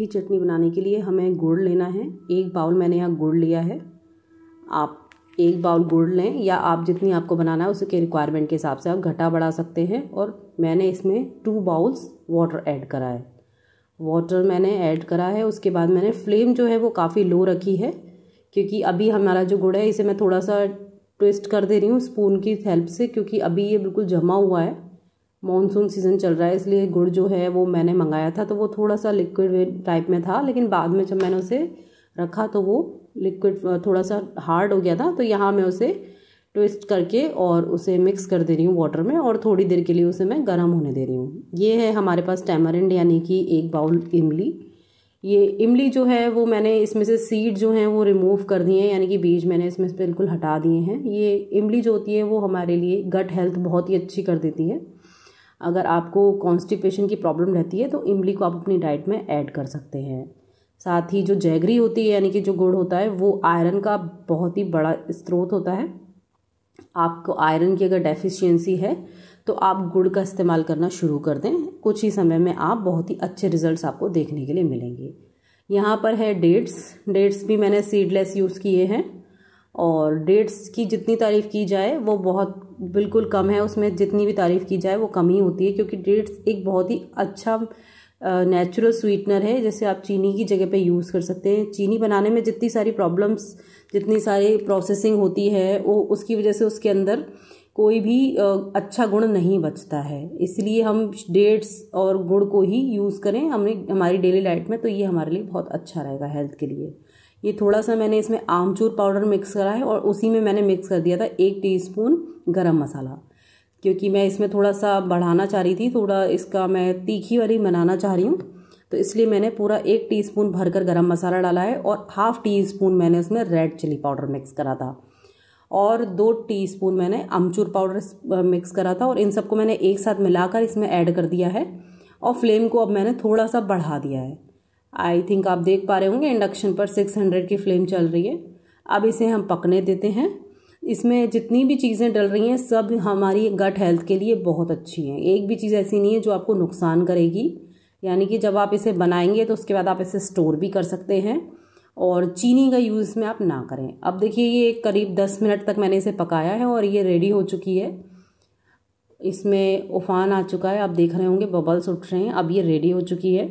मीठी चटनी बनाने के लिए हमें गुड़ लेना है एक बाउल मैंने यहाँ गुड़ लिया है आप एक बाउल गुड़ लें या आप जितनी आपको बनाना है उसके रिक्वायरमेंट के हिसाब से आप घटा बढ़ा सकते हैं और मैंने इसमें टू बाउल्स वाटर ऐड करा है वाटर मैंने ऐड करा है उसके बाद मैंने फ्लेम जो है वो काफ़ी लो रखी है क्योंकि अभी हमारा जो गुड़ है इसे मैं थोड़ा सा ट्विस्ट कर दे रही हूँ स्पून की हेल्प से क्योंकि अभी ये बिल्कुल जमा हुआ है मानसून सीज़न चल रहा है इसलिए गुड़ जो है वो मैंने मंगाया था तो वो थोड़ा सा लिक्विड टाइप में था लेकिन बाद में जब मैंने उसे रखा तो वो लिक्विड थोड़ा सा हार्ड हो गया था तो यहाँ मैं उसे ट्विस्ट करके और उसे मिक्स कर दे रही हूँ वाटर में और थोड़ी देर के लिए उसे मैं गर्म होने दे रही हूँ ये है हमारे पास टैमरिंड यानी कि एक बाउल इमली ये इमली जो है वो मैंने इसमें से सीड जो हैं वो रिमूव कर दिए हैं यानी कि बीज मैंने इसमें से बिल्कुल हटा दिए हैं ये इमली जो होती है वो हमारे लिए गट हेल्थ बहुत ही अच्छी कर देती है अगर आपको कॉन्स्टिपेशन की प्रॉब्लम रहती है तो इमली को आप अपनी डाइट में ऐड कर सकते हैं साथ ही जो जैगरी होती है यानी कि जो गुड़ होता है वो आयरन का बहुत ही बड़ा स्रोत होता है आपको आयरन की अगर डेफिशिएंसी है तो आप गुड़ का इस्तेमाल करना शुरू कर दें कुछ ही समय में आप बहुत ही अच्छे रिजल्ट्स आपको देखने के लिए मिलेंगे यहाँ पर है डेट्स डेट्स भी मैंने सीडलेस यूज़ किए हैं और डेट्स की जितनी तारीफ़ की जाए वो बहुत बिल्कुल कम है उसमें जितनी भी तारीफ़ की जाए वो कम ही होती है क्योंकि डेट्स एक बहुत ही अच्छा नेचुरल स्वीटनर है जैसे आप चीनी की जगह पे यूज़ कर सकते हैं चीनी बनाने में जितनी सारी प्रॉब्लम्स जितनी सारी प्रोसेसिंग होती है वो उसकी वजह से उसके अंदर कोई भी अच्छा गुण नहीं बचता है इसलिए हम डेट्स और गुड़ को ही यूज़ करें हमें हमारी डेली लाइफ में तो ये हमारे लिए बहुत अच्छा रहेगा हेल्थ के लिए ये थोड़ा सा मैंने इसमें आमचूर पाउडर मिक्स करा है और उसी में मैंने मिक्स कर दिया था एक टीस्पून गरम मसाला क्योंकि मैं इसमें थोड़ा सा बढ़ाना चाह रही थी थोड़ा इसका मैं तीखी वाली बनाना चाह रही हूँ तो इसलिए मैंने पूरा एक टी स्पून भरकर गरम मसाला डाला है और हाफ़ टी स्पून मैंने इसमें रेड चिली पाउडर मिक्स करा था और दो टी स्पून मैंने अमचूर पाउडर मिक्स करा था और इन सबको मैंने एक साथ मिलाकर इसमें ऐड कर दिया है और फ्लेम को अब मैंने थोड़ा सा बढ़ा दिया है आई थिंक आप देख पा रहे होंगे इंडक्शन पर सिक्स हंड्रेड की फ्लेम चल रही है अब इसे हम पकने देते हैं इसमें जितनी भी चीज़ें डल रही हैं सब हमारी गट हेल्थ के लिए बहुत अच्छी हैं एक भी चीज़ ऐसी नहीं है जो आपको नुकसान करेगी यानी कि जब आप इसे बनाएंगे तो उसके बाद आप इसे स्टोर भी कर सकते हैं और चीनी का यूज़ इसमें आप ना करें अब देखिए ये करीब दस मिनट तक मैंने इसे पकाया है और ये रेडी हो चुकी है इसमें उफान आ चुका है आप देख रहे होंगे बबल्स उठ रहे हैं अब ये रेडी हो चुकी है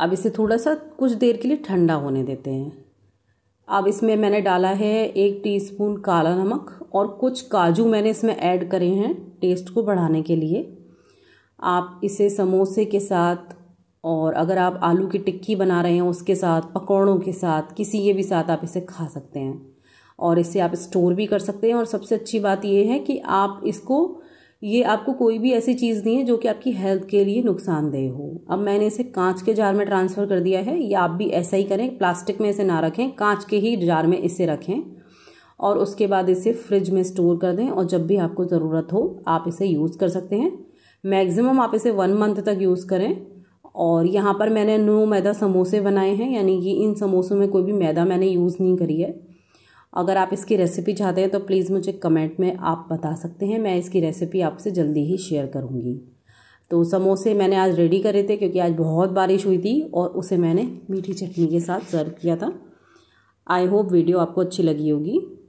अब इसे थोड़ा सा कुछ देर के लिए ठंडा होने देते हैं अब इसमें मैंने डाला है एक टीस्पून काला नमक और कुछ काजू मैंने इसमें ऐड करे हैं टेस्ट को बढ़ाने के लिए आप इसे समोसे के साथ और अगर आप आलू की टिक्की बना रहे हैं उसके साथ पकौड़ों के साथ किसी के भी साथ आप इसे खा सकते हैं और इसे आप स्टोर भी कर सकते हैं और सबसे अच्छी बात यह है कि आप इसको ये आपको कोई भी ऐसी चीज़ नहीं है जो कि आपकी हेल्थ के लिए नुकसानदेह हो अब मैंने इसे कांच के जार में ट्रांसफ़र कर दिया है या आप भी ऐसा ही करें प्लास्टिक में इसे ना रखें कांच के ही जार में इसे रखें और उसके बाद इसे फ्रिज में स्टोर कर दें और जब भी आपको ज़रूरत हो आप इसे यूज़ कर सकते हैं मैक्सिमम आप इसे वन मंथ तक यूज़ करें और यहाँ पर मैंने नो मैदा समोसे बनाए हैं यानी कि इन समोसों में कोई भी मैदा मैंने यूज़ नहीं करी है अगर आप इसकी रेसिपी चाहते हैं तो प्लीज़ मुझे कमेंट में आप बता सकते हैं मैं इसकी रेसिपी आपसे जल्दी ही शेयर करूँगी तो समोसे मैंने आज रेडी करे थे क्योंकि आज बहुत बारिश हुई थी और उसे मैंने मीठी चटनी के साथ सर्व किया था आई होप वीडियो आपको अच्छी लगी होगी